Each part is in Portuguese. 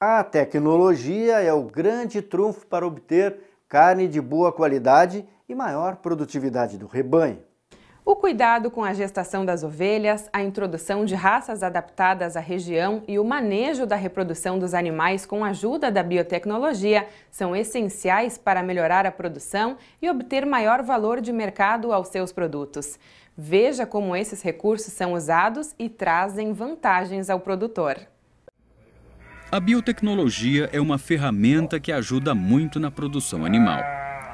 A tecnologia é o grande trunfo para obter carne de boa qualidade e maior produtividade do rebanho. O cuidado com a gestação das ovelhas, a introdução de raças adaptadas à região e o manejo da reprodução dos animais com a ajuda da biotecnologia são essenciais para melhorar a produção e obter maior valor de mercado aos seus produtos. Veja como esses recursos são usados e trazem vantagens ao produtor. A biotecnologia é uma ferramenta que ajuda muito na produção animal.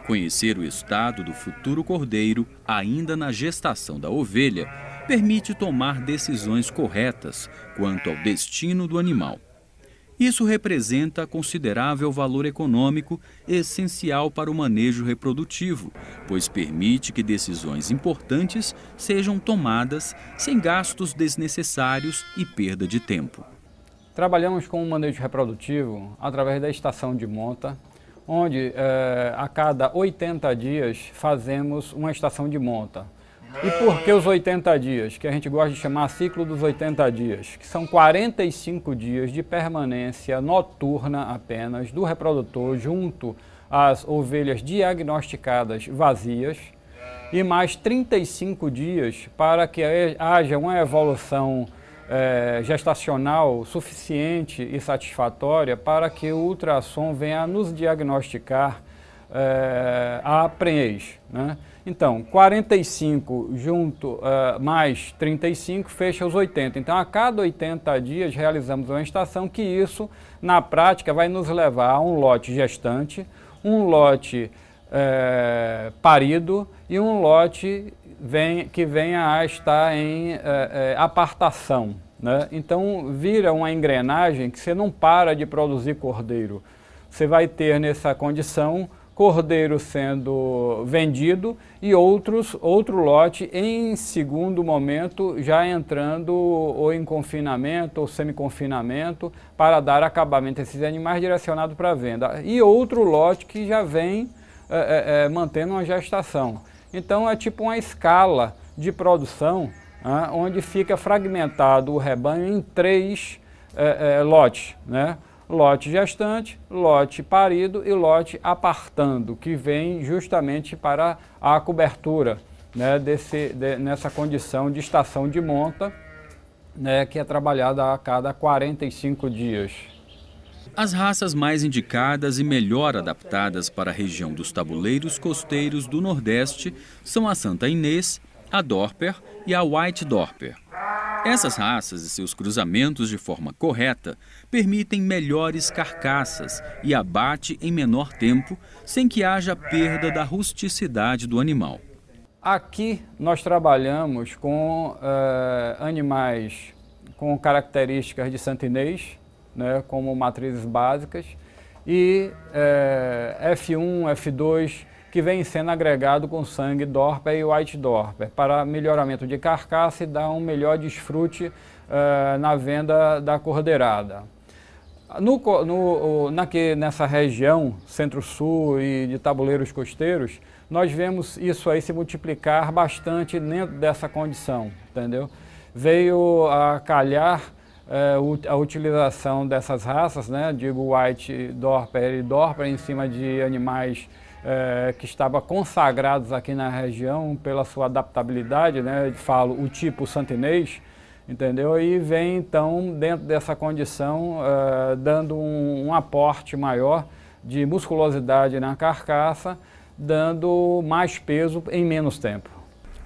Conhecer o estado do futuro cordeiro, ainda na gestação da ovelha, permite tomar decisões corretas quanto ao destino do animal. Isso representa considerável valor econômico essencial para o manejo reprodutivo, pois permite que decisões importantes sejam tomadas sem gastos desnecessários e perda de tempo. Trabalhamos com o manejo reprodutivo através da estação de monta, onde eh, a cada 80 dias fazemos uma estação de monta. E por que os 80 dias? Que a gente gosta de chamar ciclo dos 80 dias, que são 45 dias de permanência noturna apenas do reprodutor junto às ovelhas diagnosticadas vazias e mais 35 dias para que haja uma evolução é, gestacional suficiente e satisfatória para que o ultrassom venha nos diagnosticar é, a prenhez. Né? Então, 45 junto é, mais 35 fecha os 80. Então, a cada 80 dias realizamos uma estação que isso, na prática, vai nos levar a um lote gestante, um lote é, parido e um lote vem, que venha a estar em é, apartação. Né? Então, vira uma engrenagem que você não para de produzir cordeiro. Você vai ter nessa condição cordeiro sendo vendido e outros, outro lote em segundo momento já entrando ou em confinamento ou semi-confinamento para dar acabamento a esses animais direcionado para venda. E outro lote que já vem é, é, mantendo uma gestação. Então é tipo uma escala de produção ah, onde fica fragmentado o rebanho em três eh, eh, lotes, né? lote gestante, lote parido e lote apartando, que vem justamente para a cobertura né, desse, de, nessa condição de estação de monta, né, que é trabalhada a cada 45 dias. As raças mais indicadas e melhor adaptadas para a região dos tabuleiros costeiros do Nordeste são a Santa Inês, a Dorper e a White Dorper. Essas raças e seus cruzamentos de forma correta permitem melhores carcaças e abate em menor tempo, sem que haja perda da rusticidade do animal. Aqui nós trabalhamos com uh, animais com características de Santa Inês né, como matrizes básicas, e é, F1, F2, que vem sendo agregado com sangue Dorper e White Dorper, para melhoramento de carcaça e dar um melhor desfrute eh, na venda da cordeirada. No, no, naque, nessa região, centro-sul e de tabuleiros costeiros, nós vemos isso aí se multiplicar bastante dentro dessa condição, entendeu? Veio a calhar é, a utilização dessas raças, né? digo White Dorper e Dorper, em cima de animais é, que estavam consagrados aqui na região pela sua adaptabilidade, né? falo o tipo santinês, entendeu? E vem então dentro dessa condição é, dando um, um aporte maior de musculosidade na carcaça, dando mais peso em menos tempo.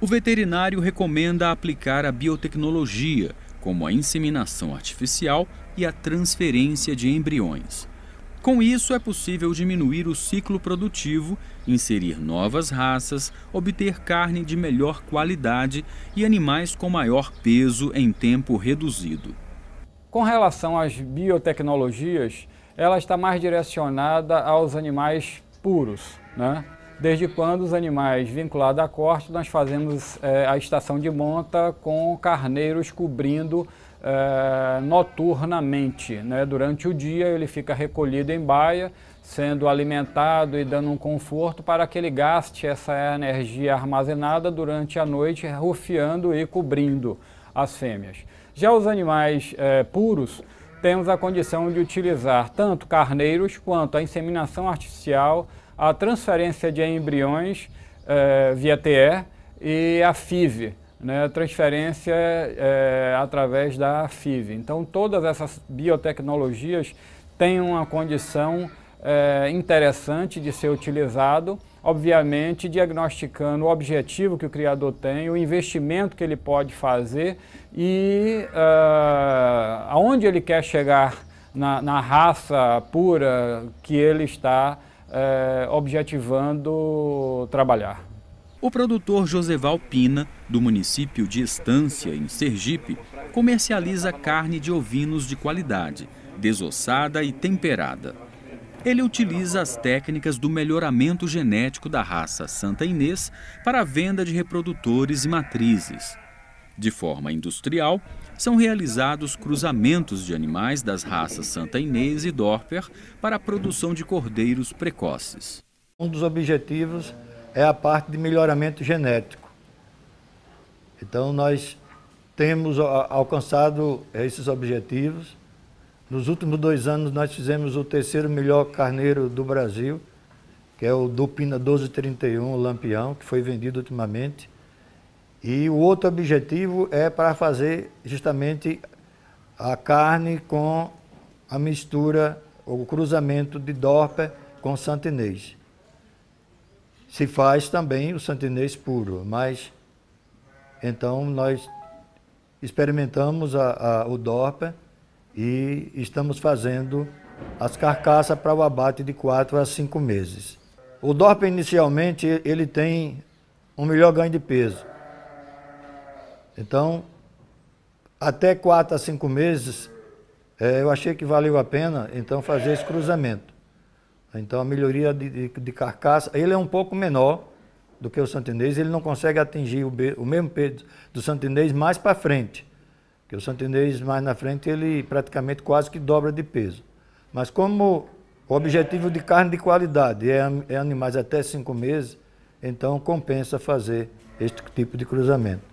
O veterinário recomenda aplicar a biotecnologia como a inseminação artificial e a transferência de embriões. Com isso, é possível diminuir o ciclo produtivo, inserir novas raças, obter carne de melhor qualidade e animais com maior peso em tempo reduzido. Com relação às biotecnologias, ela está mais direcionada aos animais puros, né? desde quando os animais vinculados à corte nós fazemos é, a estação de monta com carneiros cobrindo é, noturnamente. Né? Durante o dia ele fica recolhido em baia, sendo alimentado e dando um conforto para que ele gaste essa energia armazenada durante a noite, rufiando e cobrindo as fêmeas. Já os animais é, puros, temos a condição de utilizar tanto carneiros quanto a inseminação artificial a transferência de embriões eh, via TE e a FIV, né, transferência eh, através da FIV. Então, todas essas biotecnologias têm uma condição eh, interessante de ser utilizado, obviamente diagnosticando o objetivo que o criador tem, o investimento que ele pode fazer e aonde ele quer chegar na, na raça pura que ele está é, objetivando trabalhar. O produtor Joseval Pina, do município de Estância, em Sergipe, comercializa carne de ovinos de qualidade, desossada e temperada. Ele utiliza as técnicas do melhoramento genético da raça Santa Inês para a venda de reprodutores e matrizes. De forma industrial, são realizados cruzamentos de animais das raças Santa Inês e Dorper para a produção de cordeiros precoces. Um dos objetivos é a parte de melhoramento genético. Então, nós temos alcançado esses objetivos. Nos últimos dois anos, nós fizemos o terceiro melhor carneiro do Brasil, que é o Dupina 1231 o Lampião, que foi vendido ultimamente. E o outro objetivo é para fazer justamente a carne com a mistura, o cruzamento de Dorper com Santinês. Se faz também o Santinês puro, mas então nós experimentamos a, a, o Dorper e estamos fazendo as carcaças para o abate de 4 a 5 meses. O Dorper inicialmente ele tem um melhor ganho de peso. Então, até quatro a cinco meses, é, eu achei que valeu a pena, então, fazer esse cruzamento. Então, a melhoria de, de, de carcaça, ele é um pouco menor do que o santinês, ele não consegue atingir o, o mesmo peso do santinês mais para frente. Porque o santinês mais na frente, ele praticamente quase que dobra de peso. Mas como o objetivo de carne de qualidade é, é animais até cinco meses, então compensa fazer este tipo de cruzamento.